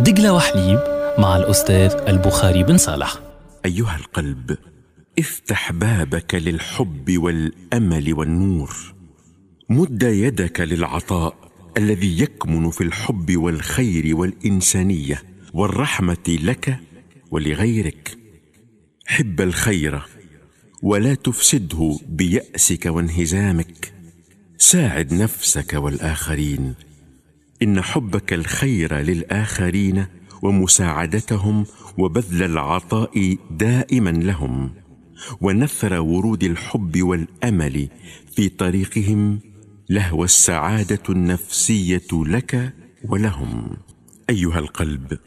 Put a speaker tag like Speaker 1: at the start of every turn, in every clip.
Speaker 1: دقلة وحليب مع الأستاذ البخاري بن صالح أيها القلب افتح بابك للحب والأمل والنور مد يدك للعطاء الذي يكمن في الحب والخير والإنسانية والرحمة لك ولغيرك حب الخير ولا تفسده بيأسك وانهزامك ساعد نفسك والآخرين ان حبك الخير للاخرين ومساعدتهم وبذل العطاء دائما لهم ونثر ورود الحب والامل في طريقهم لهو السعاده النفسيه لك ولهم ايها القلب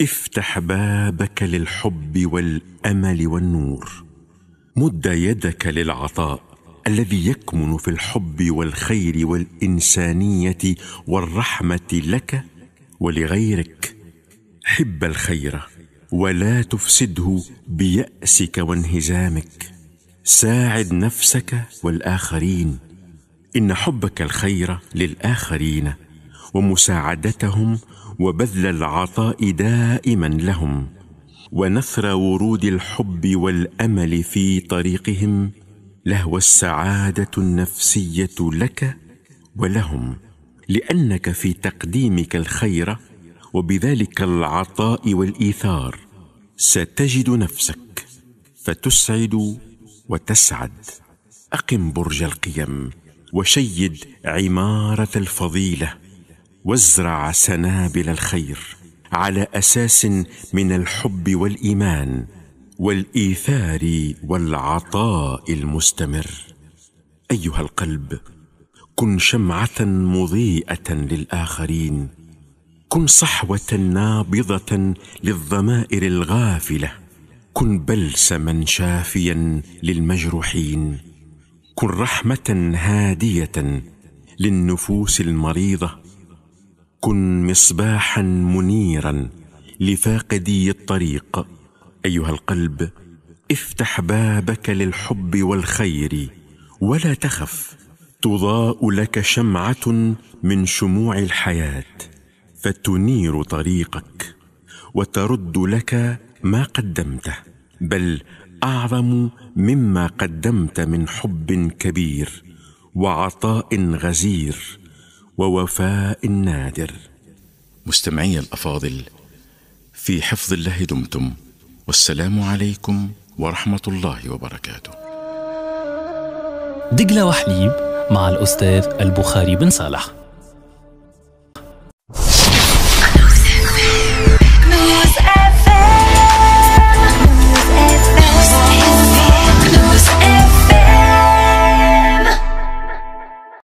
Speaker 1: افتح بابك للحب والامل والنور مد يدك للعطاء الذي يكمن في الحب والخير والانسانيه والرحمه لك ولغيرك حب الخير ولا تفسده بياسك وانهزامك ساعد نفسك والاخرين ان حبك الخير للاخرين ومساعدتهم وبذل العطاء دائما لهم ونثر ورود الحب والامل في طريقهم لهو السعاده النفسيه لك ولهم لانك في تقديمك الخير وبذلك العطاء والايثار ستجد نفسك فتسعد وتسعد اقم برج القيم وشيد عماره الفضيله وازرع سنابل الخير على اساس من الحب والايمان والايثار والعطاء المستمر ايها القلب كن شمعه مضيئه للاخرين كن صحوه نابضه للضمائر الغافله كن بلسما شافيا للمجروحين كن رحمه هاديه للنفوس المريضه كن مصباحا منيرا لفاقدي الطريق ايها القلب افتح بابك للحب والخير ولا تخف تضاء لك شمعه من شموع الحياه فتنير طريقك وترد لك ما قدمته بل اعظم مما قدمت من حب كبير وعطاء غزير ووفاء نادر مستمعي الافاضل في حفظ الله دمتم والسلام عليكم ورحمة الله وبركاته دجلة وحليب مع الأستاذ البخاري بن صالح